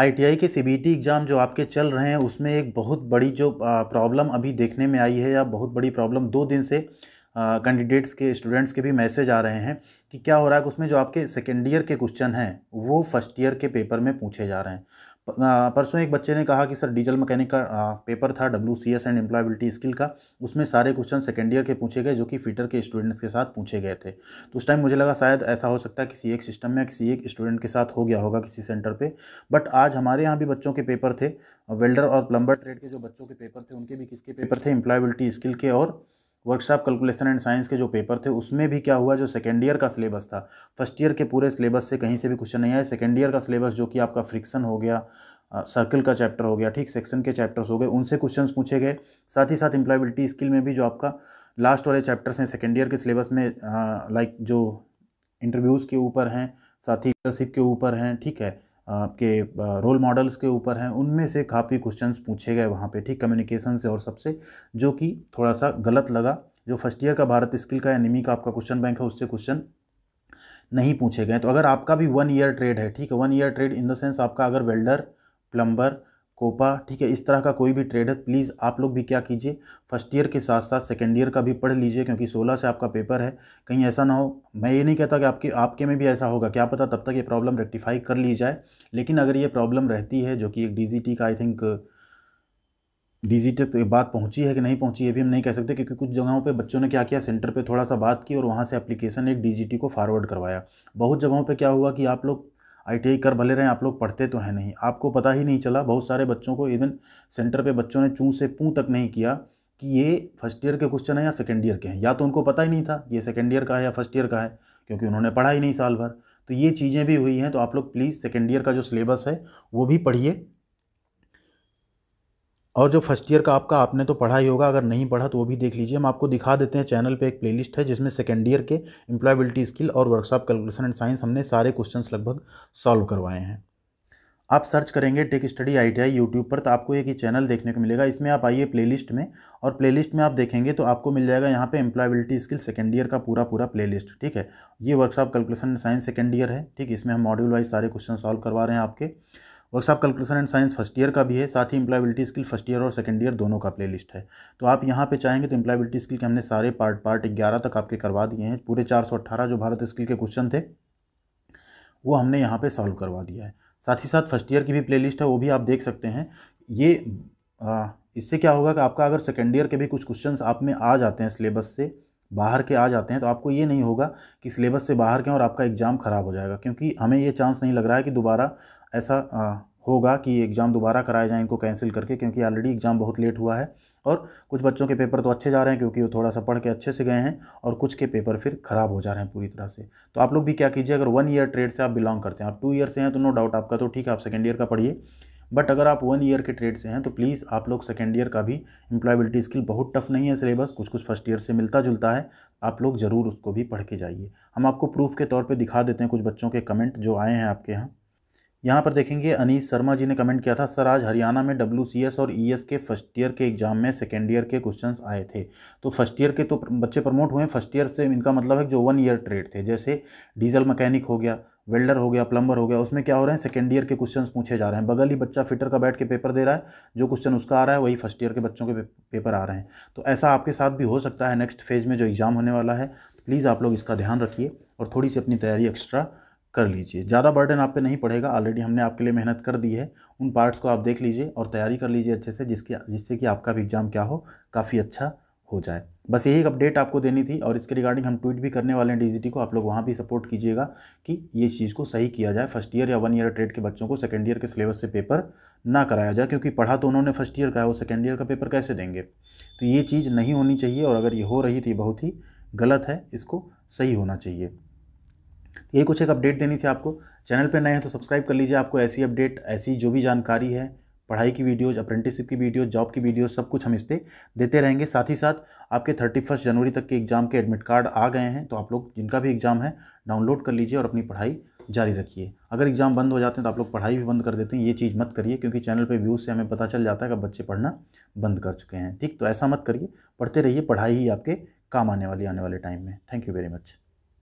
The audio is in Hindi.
आईटीआई के सीबीटी एग्ज़ाम जो आपके चल रहे हैं उसमें एक बहुत बड़ी जो प्रॉब्लम अभी देखने में आई है या बहुत बड़ी प्रॉब्लम दो दिन से कैंडिडेट्स के स्टूडेंट्स के भी मैसेज आ रहे हैं कि क्या हो रहा है कि उसमें जो आपके सेकेंड ईयर के क्वेश्चन हैं वो फर्स्ट ईयर के पेपर में पूछे जा रहे हैं परसों एक बच्चे ने कहा कि सर डीजल मैकेनिक का पेपर था W C S and employability skill का उसमें सारे क्वेश्चन सेकेंड ईयर के पूछे गए जो कि फीटर के स्टूडेंट्स के साथ पूछे गए थे तो उस टाइम मुझे लगा शायद ऐसा हो सकता है किसी एक सिस्टम में किसी एक स्टूडेंट के साथ हो गया होगा किसी सेंटर पर बट आज हमारे यहाँ भी बच्चों के पेपर थे वेल्डर और प्लम्बर ट्रेड के जो बच्चों के पेपर थे उनके भी किसके पेपर थे एम्प्लॉयबिलिटी स्किल के और वर्कशॉप कैलकुलेशन एंड साइंस के जो पेपर थे उसमें भी क्या हुआ जो सेकेंड ईयर का सिलेबस था फर्स्ट ईयर के पूरे सिलेबस से कहीं से भी क्वेश्चन नहीं आया सेकेंड ईयर का सिलेबस जो कि आपका फ्रिक्शन हो गया सर्कल का चैप्टर हो गया ठीक सेक्शन के चैप्टर्स हो गए उनसे क्वेश्चन पूछे गए साथ ही साथ एम्प्लॉयबिलिटी स्किल में भी जो आपका लास्ट वाले चैप्टर्स हैं सेकेंड ईयर के सिलेबस में लाइक जो इंटरव्यूज़ के ऊपर हैं साथ ही के ऊपर हैं ठीक है आपके रोल मॉडल्स के ऊपर हैं उनमें से काफ़ी क्वेश्चन पूछे गए वहाँ पे ठीक कम्युनिकेशन से और सबसे जो कि थोड़ा सा गलत लगा जो फर्स्ट ईयर का भारत स्किल का या निमी का आपका क्वेश्चन बैंक है उससे क्वेश्चन नहीं पूछे गए तो अगर आपका भी वन ईयर ट्रेड है ठीक है one year trade in the sense आपका अगर वेल्डर प्लम्बर कोपा ठीक है इस तरह का कोई भी ट्रेड है प्लीज़ आप लोग भी क्या कीजिए फर्स्ट ईयर के साथ साथ सेकेंड ईयर का भी पढ़ लीजिए क्योंकि सोलह से आपका पेपर है कहीं ऐसा ना हो मैं ये नहीं कहता कि आपके आपके में भी ऐसा होगा क्या पता तब तक ये प्रॉब्लम रेक्टिफाई कर ली जाए लेकिन अगर ये प्रॉब्लम रहती है जो कि एक डी का आई थिंक डी तक तो बात पहुंची है कि नहीं पहुंची ये भी हम नहीं कह सकते क्योंकि कुछ जगहों पे बच्चों ने क्या किया सेंटर पे थोड़ा सा बात की और वहाँ से एप्लीकेशन एक डी को फॉरवर्ड करवाया बहुत जगहों पे क्या हुआ कि आप लोग आई कर भले रहे आप लोग पढ़ते तो हैं नहीं आपको पता ही नहीं चला बहुत सारे बच्चों को इवन सेंटर पे बच्चों ने चूँ से पूँ तक नहीं किया कि ये फर्स्ट ईयर के क्वेश्चन हैं या सेकेंड ईयर के हैं या तो उनको पता ही नहीं था ये सेकेंड ईयर का है या फर्स्ट ईयर का है क्योंकि उन्होंने पढ़ा ही नहीं साल भर तो ये चीज़ें भी हुई हैं तो आप लोग प्लीज़ सेकेंड ईयर का जो सिलेबस है वो भी पढ़िए और जो फर्स्ट ईयर का आपका आपने तो पढ़ा ही होगा अगर नहीं पढ़ा तो वो भी देख लीजिए हम आपको दिखा देते हैं चैनल पे एक प्लेलिस्ट है जिसमें सेकेंड ईयर के इम्प्लॉयबिलिटी स्किल और वर्कशॉप कैलकुलेशन एंड साइंस हमने सारे क्वेश्चन लगभग सॉल्व करवाए हैं आप सर्च करेंगे Tech Study I T I YouTube पर तो आपको एक ही चैनल देखने को मिलेगा इसमें आप आइए प्ले में और प्ले में आप देखेंगे तो आपको मिल जाएगा यहाँ पे एम्प्लॉयबिलिटी स्किल सेकेंड ईयर का पूरा पूरा प्ले ठीक है ये workshop calculation and science second year है ठीक इसमें हम मॉड्यूल वाइज सारे क्वेश्चन सॉल्व करवा रहे हैं आपके workshop calculation and science first year का भी है साथ ही इंप्लायबिलिटी स्किल फर्स्ट ईयर और सेकेंड ईयर दोनों का प्लेलिस्ट है तो आप यहाँ पे चाहेंगे तो इंप्लायबिलिटी स्किल के हमने सारे पार्ट पार्ट ग्यारह तक आपके करवा दिए हैं पूरे चार सौ अट्ठारह जो भारत स्किल के क्वेश्चन थे वो हमने यहाँ पर सॉल्व करवा दिया है साथ ही साथ फर्स्ट ईयर की भी प्ले है वो भी आप देख सकते हैं ये आ, इससे क्या होगा कि आपका अगर सेकेंड ईयर के भी कुछ क्वेश्चन आप में आ जाते हैं सिलेबस से बाहर के आ जाते हैं तो आपको ये नहीं होगा कि सिलेबस से बाहर के और आपका एग्ज़ाम ख़राब हो जाएगा क्योंकि हमें ये चांस नहीं लग रहा है कि दोबारा ऐसा होगा कि एग्ज़ाम दोबारा कराए जाए इनको कैंसिल करके क्योंकि ऑलरेडी एग्ज़ाम बहुत लेट हुआ है और कुछ बच्चों के पेपर तो अच्छे जा रहे हैं क्योंकि वो थोड़ा सा पढ़ के अच्छे से गए हैं और कुछ के पेपर फिर ख़राब हो जा रहे हैं पूरी तरह से तो आप लोग भी क्या कीजिए अगर वन ईयर ट्रेड से आप बिलोंग करते हैं आप टू ईयर से हैं तो नो डाउट आपका तो ठीक है आप सेकेंड ईयर का पढ़िए बट अगर आप वन ईयर के ट्रेड से हैं तो प्लीज़ आप लोग सेकेंड ईयर का भी एम्प्लॉयबिलिटी स्किल बहुत टफ नहीं है सिलेबस कुछ कुछ फर्स्ट ईयर से मिलता जुलता है आप लोग ज़रूर उसको भी पढ़ के जाइए हम आपको प्रूफ के तौर पर दिखा देते हैं कुछ बच्चों के कमेंट जो आए हैं आपके यहाँ यहाँ पर देखेंगे अनीस शर्मा जी ने कमेंट किया था सर आज हरियाणा में डब्ल्यू और ई e के फर्स्ट ईयर के एग्जाम में सेकेंड ईयर के क्वेश्चन आए थे तो फर्स्ट ईयर के तो बच्चे प्रमोट हुए फर्स्ट ईयर से इनका मतलब है जो वन ईयर ट्रेड थे जैसे डीजल मैकेनिक हो गया वेल्डर हो गया प्लम्बर हो गया उसमें क्या हो रहे हैं सेकेंड ईयर के क्वेश्चन पूछे जा रहे हैं बगल ही बच्चा फिटर का बैठ के पेपर दे रहा है जो क्वेश्चन उसका आ रहा है वही फर्स्ट ईयर के बच्चों के पेपर आ रहे हैं तो ऐसा आपके साथ भी हो सकता है नेक्स्ट फेज में जो एग्ज़ाम होने वाला है प्लीज़ तो आप लोग इसका ध्यान रखिए और थोड़ी सी अपनी तैयारी एक्स्ट्रा कर लीजिए ज़्यादा बर्डन आप पे नहीं पड़ेगा ऑलरेडी हमने आपके लिए मेहनत कर दी है उन पार्ट्स को आप देख लीजिए और तैयारी कर लीजिए अच्छे से जिसके जिससे कि आपका भी एग्ज़ाम क्या हो काफ़ी अच्छा हो जाए बस यही एक अपडेट आपको देनी थी और इसके रिगार्डिंग हम ट्वीट भी करने वाले हैं डीजीटी को आप लोग वहाँ भी सपोर्ट कीजिएगा कि ये चीज़ को सही किया जाए फर्स्ट ईयर या वन ईयर ट्रेड के बच्चों को सेकेंड ईयर के सिलेबस से पेपर ना कराया जाए क्योंकि पढ़ा तो उन्होंने फर्स्ट ईयर का है वो सेकेंड ईयर का पेपर कैसे देंगे तो ये चीज़ नहीं होनी चाहिए और अगर ये हो रही थी बहुत ही गलत है इसको सही होना चाहिए ये कुछ एक अपडेट देनी थी आपको चैनल पर नए हैं तो सब्सक्राइब कर लीजिए आपको ऐसी अपडेट ऐसी जो भी जानकारी है पढ़ाई की वीडियोज अप्रेंटिसशिप की वीडियोज जॉब की वीडियोज सब कुछ हम इस पर देते रहेंगे साथ ही साथ आपके थर्टी फर्स्ट जनवरी तक के एग्ज़ाम के एडमिट कार्ड आ गए हैं तो आप लोग जिनका भी एग्ज़ाम है डाउनलोड कर लीजिए और अपनी पढ़ाई जारी रखिए अगर एग्ज़ाम बंद हो जाते हैं तो आप लोग पढ़ाई भी बंद कर देते हैं ये चीज़ मत करिए क्योंकि चैनल पे व्यूज़ से हमें पता चल जाता है कि बच्चे पढ़ना बंद कर चुके हैं ठीक तो ऐसा मत करिए पढ़ते रहिए पढ़ाई ही आपके काम आने वाली आने वाले टाइम में थैंक यू वेरी मच